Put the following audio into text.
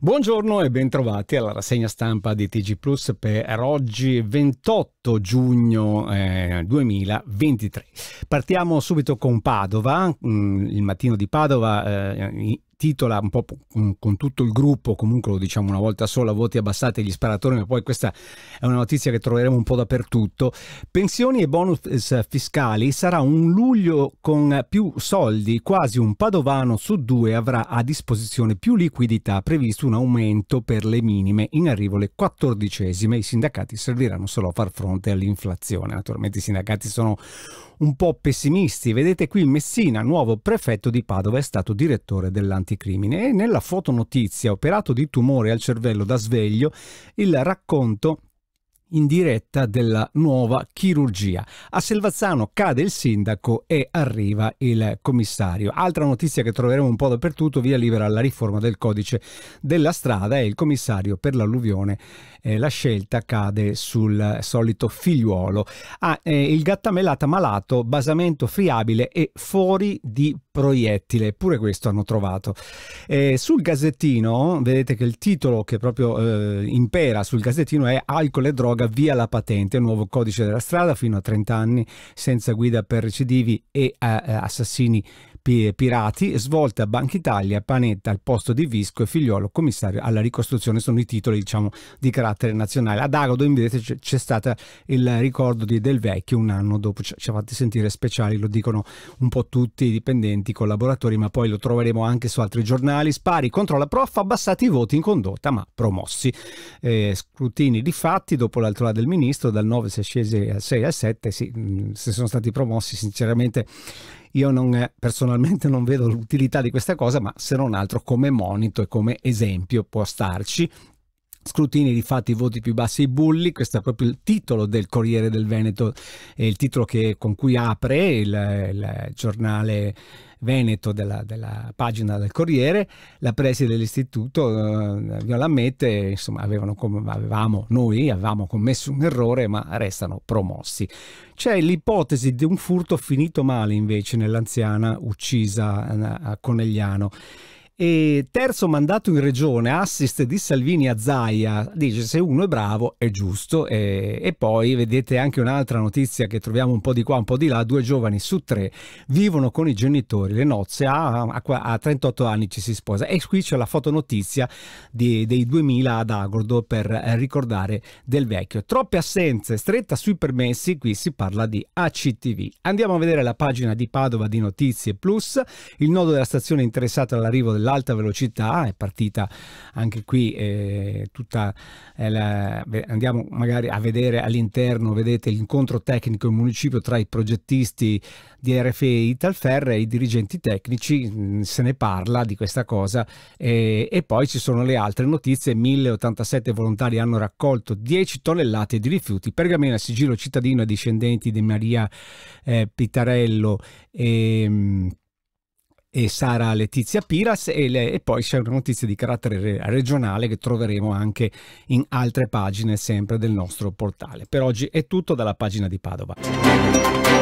Buongiorno e bentrovati alla rassegna stampa di TG Plus per oggi 28 giugno eh, 2023. Partiamo subito con Padova, mm, il mattino di Padova eh, titola un po' con tutto il gruppo, comunque lo diciamo una volta sola, voti abbassati agli sparatori, ma poi questa è una notizia che troveremo un po' dappertutto. Pensioni e bonus eh, fiscali sarà un luglio con più soldi, quasi un padovano su due avrà a disposizione più liquidità, previsto un aumento per le minime, in arrivo le quattordicesime, i sindacati serviranno solo a far fronte all'inflazione. Naturalmente i sindacati sono un po' pessimisti. Vedete qui Messina, nuovo prefetto di Padova, è stato direttore dell'anticrimine e nella fotonotizia operato di tumore al cervello da sveglio il racconto in diretta della nuova chirurgia. A Selvazzano cade il sindaco e arriva il commissario. Altra notizia che troveremo un po' dappertutto, via libera alla riforma del codice della strada e il commissario per l'alluvione. Eh, la scelta cade sul solito figliuolo. Ah, eh, il gattamelata malato, basamento friabile e fuori di proiettile. Pure questo hanno trovato. Eh, sul gazzettino, vedete che il titolo che proprio eh, impera sul gazzettino è Alcol e droga abroga via la patente, un nuovo codice della strada fino a 30 anni senza guida per recidivi e eh, eh assassini Pirati, svolta a Banca Italia, Panetta al posto di Visco e Figliolo commissario alla ricostruzione, sono i titoli diciamo, di carattere nazionale. Ad Agodo invece c'è stato il ricordo di Del Vecchio un anno dopo, ci ha fatti sentire speciali, lo dicono un po' tutti i dipendenti, i collaboratori, ma poi lo troveremo anche su altri giornali. Spari contro la prof, abbassati i voti in condotta, ma promossi. Eh, scrutini di fatti, dopo l'altro là del ministro, dal 9 si è scesi al 6 al 7, sì, mm, se sono stati promossi sinceramente io non, personalmente non vedo l'utilità di questa cosa, ma se non altro come monito e come esempio può starci Scrutini rifatti i voti più bassi ai bulli, questo è proprio il titolo del Corriere del Veneto, è il titolo che, con cui apre il, il giornale Veneto della, della, pagina del Corriere, la preside dell'istituto eh, Violamette, insomma avevano, avevamo, noi avevamo commesso un errore ma restano promossi. C'è l'ipotesi di un furto finito male invece nell'anziana uccisa eh, a Conegliano. E terzo mandato in regione, assist di Salvini a Zaia, dice se uno è bravo è giusto. E, e poi vedete anche un'altra notizia che troviamo un po' di qua, un po' di là, due giovani su tre vivono con i genitori le nozze, a, a, a 38 anni ci si sposa. E qui c'è la fotonotizia di, dei 2000 ad Agordo per ricordare del vecchio. Troppe assenze, stretta sui permessi, qui si parla di ACTV. Andiamo a vedere la pagina di Padova di Notizie Plus, il nodo della stazione interessato all'arrivo della dell'alta velocità, è partita anche qui eh, tutta, eh, la, andiamo magari a vedere all'interno, vedete l'incontro tecnico in municipio tra i progettisti di RFE Italferre e i dirigenti tecnici, mm, se ne parla di questa cosa eh, e poi ci sono le altre notizie, 1087 volontari hanno raccolto 10 tonnellate di rifiuti, pergamena, sigillo cittadino e discendenti di Maria eh, Pitarello. E, ehm, mh, e Sara Letizia Piras e, le, e poi c'è una notizia di carattere regionale che troveremo anche in altre pagine sempre del nostro portale. Per oggi è tutto dalla pagina di Padova.